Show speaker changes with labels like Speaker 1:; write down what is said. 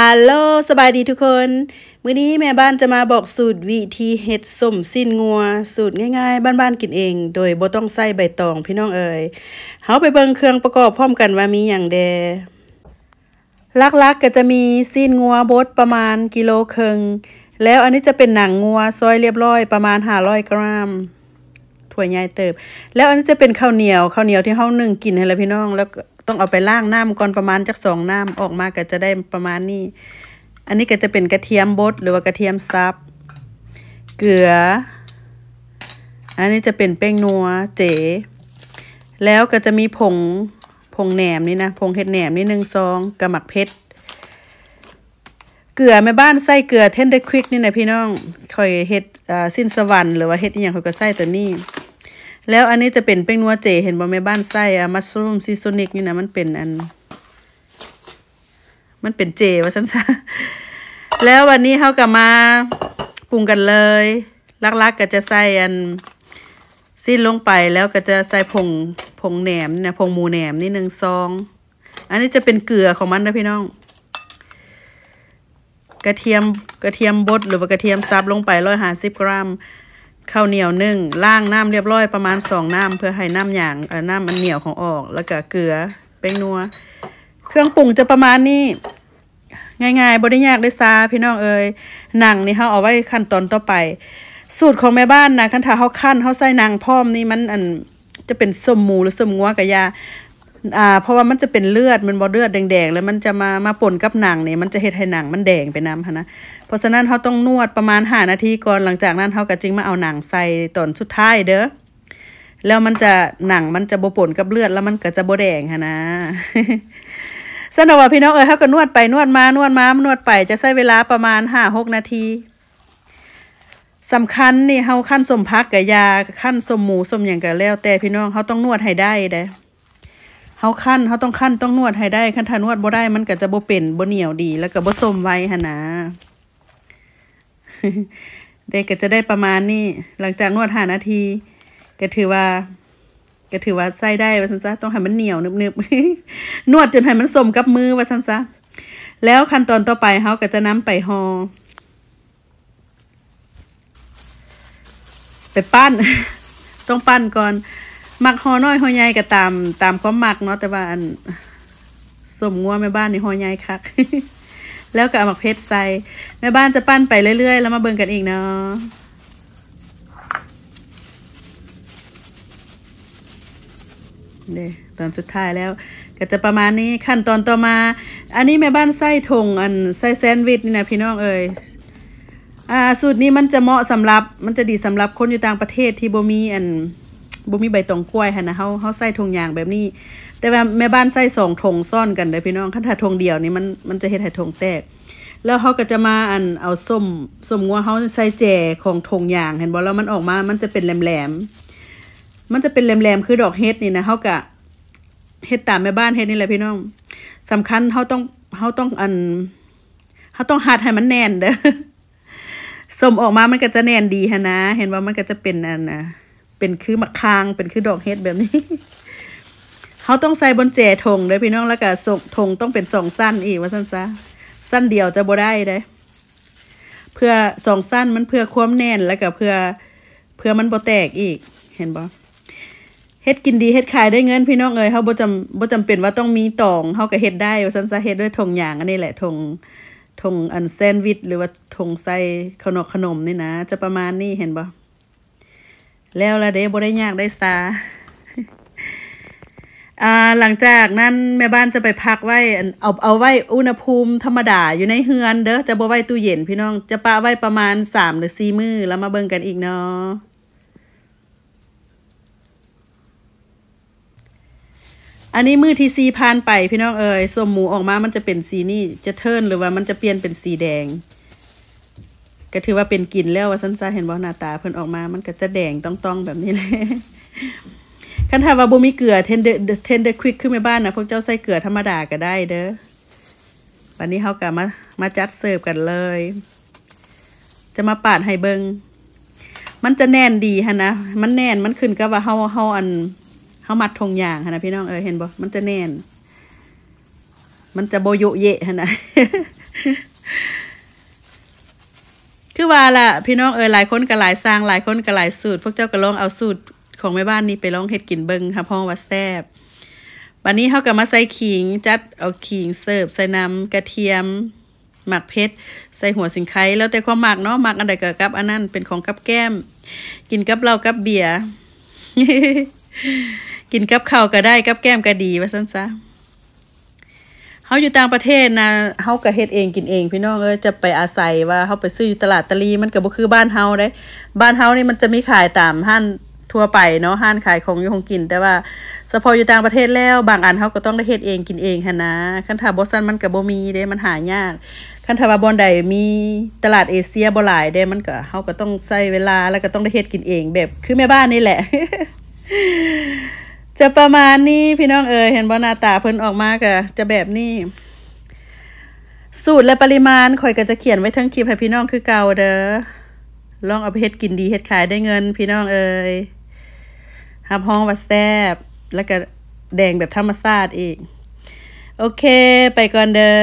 Speaker 1: ฮัลโหลสบายดีทุกคน มื้อนี้แม่บ้านจะมาบอกสูตร วิธีเห็ดส้มสิ้นงัว สูตรง่ายๆ บ้านๆกินเอง โดยบ่ต้องใส่ใบตองพี่น้องเอ๋ยเฮาไปเบิ่งเครื่องประกอบพร้อมกันว่ามีอย่างเดลักๆกก็จะมีสิ้นงัวบดประมาณกิโลครึ่งแล้วอันนี้จะเป็นหนังงัวซอยเรียบร้อยประมาณ 500 กรัมถั่วใหญ่เติบ แล้วอันนี้จะเป็นข้าวเหนียวข้าวเหนียวที่เฮานึ่งกินให้แล้วพี่น้องแล้วต้องเอาไปล่างน้ำก่อนประมาณจากสองน้ำออกมาก็จะได้ประมาณนี้ อันนี้ก็จะเป็นกระเทียมบดหรือว่ากระเทียมซับ เกลือ อันนี้จะเป็นแป้งนัวเจ๋ แล้วก็จะมีผงผงแหนมนี่นะผงเห็ดแหนมนี่หนึ่งซองกระหมักเพชรเกลือแม่บ้านใส่เกลือเทนเดอร์ควิกนี่นะพี่น้องคอยเห็ดสิ้นสวรรค์หรือว่าเห็ดอีหยังเขาก็ใส่ตัวนี้แล้วอันนี้จะเป็นเป้งนัวเจเห็นบ่แม่บ้านไส้อะมัสรูมซีโซนิกนี่นะมันเป็นอันมันเป็นเจวะสันซะแล้ววันนี้เขากับมาปรุงกันเลย ลักๆกก็จะใส่อันซีดนลงไปแล้วก็จะใส่ผงผงแหนมนะผงหมูแหนมนี่หนึ่งซองอันนี้จะเป็นเกลือของมันนะพี่น้องกระเทียมกระเทียมบดหรือว่ากระเทียมซับลงไปร้อยห้าสิบกรัมข้าวเหนียวนึ่งล่างน้ำเรียบร้อยประมาณสองน้ำเพื่อให้น้ำหยางน้ำมันเหนียวของออกแล้วก็เกลือเป้งนัว เครื่องปรุงจะประมาณนี้ ง่ายๆบริยากได้ซาพี่น้องเอ๋ยหนังนี่เขาเอาไว้ขั้นตอนต่อไป สูตรของแม่บ้านนะขั้นถ้าเขาขั้นเขาใส่นางพร้อมนี่มันอันจะเป็นสมมูหรือสมงัวกะยาอ่าเพราะว่ามันจะเป็นเลือดมันบอเลือดแดงๆแล้ว มันจะมามาปนกับหนังเนี่ยมันจะเห็ดให้หนังมันแดงไปน้ำค่ะนะเพราะฉะนั้นเขาต้องนวดประมาณห้านาทีก่อนหลังจากนั้นเขาก็จึงมาเอาหนังใส่ตอนสุดท้ายเด้อแล้วมันจะหนังมันจะบปนกับเลือดแล้วมันก็จะบแดงค่ะนะสนว่าพี่น้องเอ๋ยเขาก็นวดไปนวดมานวดมานวดไปจะใช้เวลาประมาณห้าหกนาทีสำคัญนี่เขาขั้นสมพักกับยาขั้นสมหมูสมอย่างกับแล้ว แต่พี่น้องเขาต้องนวดให้ได้เด้อเขาขั้นเขาต้องขั้นต้องนวดให้ได้ขั้นทานวดบ่ได้มันก็จะบ่เป็นบ่เหนียวดี แล้วก็บ่ส้มไว้หะนะเด็กก็จะได้ประมาณนี้หลังจากนวดหานาทีก็ถือว่าก็ถือว่าใส่ได้วาสันซะ ต้องให้มันเหนียวนึบๆนวดจนให้มันสมกับมือวาสันซะ แล้วขั้นตอนต่อไปเขาก็จะนำไปห่อไปปั้น ต้องปั้นก่อนมักหอน้อยหอใหญ่ก็ตามตามความมักเนาะแต่ว่าอันสมงัวแม่บ้านใน่หอใหญ่คักแล้วก็เอามักเพชรใส่แม่บ้านจะปั้นไปเรื่อย ๆ แล้วมาเบิ่งกันอีกเนาะเด้ตอนสุดท้ายแล้วก็จะประมาณนี้ขั้นตอนต่อมา อันนี้แม่บ้านไส้ทงอันไส้แซนด์วิชนี่นะพี่น้องเอ่ยอ่า สูตรนี้มันจะเหมาะสำหรับ มันจะดีสำหรับคนอยู่ต่างประเทศที่บ่มีอันบ่มีใบตองกล้วยค่ะนะเฮาเฮาใส่ทงยางแบบนี้ แต่ว่าแม่บ้านใส่สองทงซ่อนกันเด้พี่น้องคันถ้าทงเดียว นี่มันมันจะเฮ็ดให้ทงแตก แล้วเขาก็จะมาอัน เอาส้มส้มงัวเขาใส่แจของทงยาง เห็นบ่แล้ว มันออกมามันจะเป็นแหลมๆ มันจะเป็นแหลมๆคือดอกเฮ็ดนี่นะเขาก็เฮ็ดตามแม่บ้านเฮ็ดนี่แหละพี่น้อง สำคัญเขาต้องเขาต้องอันเขาต้องหัดให้มันแน่นเด้อสมออกมามันก็จะแน่นดีฮะนะ เห็นว่ามันก็จะเป็นอันนะเป็นคือมะคางเป็นคือดอกเฮ็ดแบบนี้เขาต้องใส่บนแจทงเลยพี่น้องแล้วก็ทงต้องเป็นสองสั้นอีกว่าสั้นซะ สั้นเดียวจะบรได้เลยเพื่อสองสั้นมันเพื่อความแน่นแล้วก็เพื่อ เพื่อมันบรแตกอีกเห็นบ่เฮ็ดกินดีเฮ็ดขายได้เงิน พี่น้องเอ๋ยเขาบ่จำบ่จำเป็นว่าต้องมีตองเขาก็เฮ็ดได้าสั้นซะเฮ็ดด้วยทงอย่างอันนี้แหละทงทงอันแซนด์วิชหรือว่าทงใส่ขนมขนมนี่นะ จะประมาณนี้เห็นบ่แล้วละเด้บ่ได้ยากได้สาอ่าหลังจากนั้นแม่บ้านจะไปพักไว้ เอาเอาไว้อุณหภูมิธรรมดา อยู่ในเฮือนเด้อจะบ่ไว้ตู้เย็นพี่น้องจะปะไว้ประมาณสามหรือสี่มือแล้วมาเบิ่งกันอีกเนาะ อันนี้มือที่สีพานไปพี่น้องเอ๋ยสมหมูออกมามันจะเป็นสีนี่จะเทินหรือว่ามันจะเปลี่ยนเป็นสีแดงก็ถือว่าเป็นกลิ่นแล้วว่าสันซาเห็นบ่หน้าตาเพิ่นออกมา มันก็จะแดงต้องๆแบบนี้เลยคันถ้าว่าบ่มีเกลือเทนเดอร์เทนเดอร์ควิกขึ้นไปบ้านนะพวกเจ้าใส่เกลือธรรมดาก็ได้เด้อ วันนี้เฮาก็มามาจัดเสิร์ฟกันเลย จะมาปาดให้เบิงมันจะแน่นดีฮะนะ มันแน่น มันขึ้นก็ว่าเฮาเฮาอันเฮามัดทงยางฮะนะพี่น้องเออเห็นบ่มันจะแน่น มันจะโบโยเยะฮะนะคือว่าละพี่น้องเออหลายคนก็หลายสร้างหลายคนก็หลายสูตรพวกเจ้าก็ลองเอาสูตรของแม่บ้านนี้ไปลองเฮ็ดกินเบิงค่ะพ่อว่าแซ่บวันนี้เขาก็มาใส่ขิง จัดเอาขิงเสิร์ฟใส่น้ำกระเทียมหมักเพชรใส่หัวสิงไคแล้วแต่ความหมักเนาะหมักอันใดกับกับ อันนั้นเป็นของกับแก้ม กินกับเหล้ากับเบียร์กินกับข้าวก็ได้กับแก้มก็ดีว่าสั้นๆเขาอยู่ต่างประเทศนะเขาก็เฮ็ดเองกินเอง พี่น้องเอ้ยจะไปอาศัยว่าเขาไปซื้ออยู่ตลาดตะลีมันก็บ่คือบ้านเฮาได้บ้านเฮานี่มันจะมีขายตามห้านทั่วไปเนาะห้านขายของอยู่ของกิน แต่ว่าสพออยู่ต่างประเทศแล้วบางอันเขาก็ต้องได้เฮ็ดเองกินเองหันนะคันถ้าบ่ซั่นมันก็บ่มีเด้มันหายากคันถ้าว่าบอนใดมีตลาดเอเชียบ่หลายเด้มันก็เฮาก็ต้องใช้เวลาแล้วก็ต้องได้เฮ็ดกินเอง แบบคือแม่บ้านนี่แหละจะประมาณนี้พี่น้องเอ๋ยเห็นบอนาตาเพิ่นออกมากะจะแบบนี้ สูตรและปริมาณคอยก็จะเขียนไว้ทั้งคลิปให้พี่น้องคือเก่าเด้อ ลองเอาไปเฮ็ดกินดีเฮ็ดขายได้เงินพี่น้องเอ๋ยหับห้องวัดแซบแล้วก็แดงแบบธรรมชาติอีกโอเค ไปก่อนเด้อ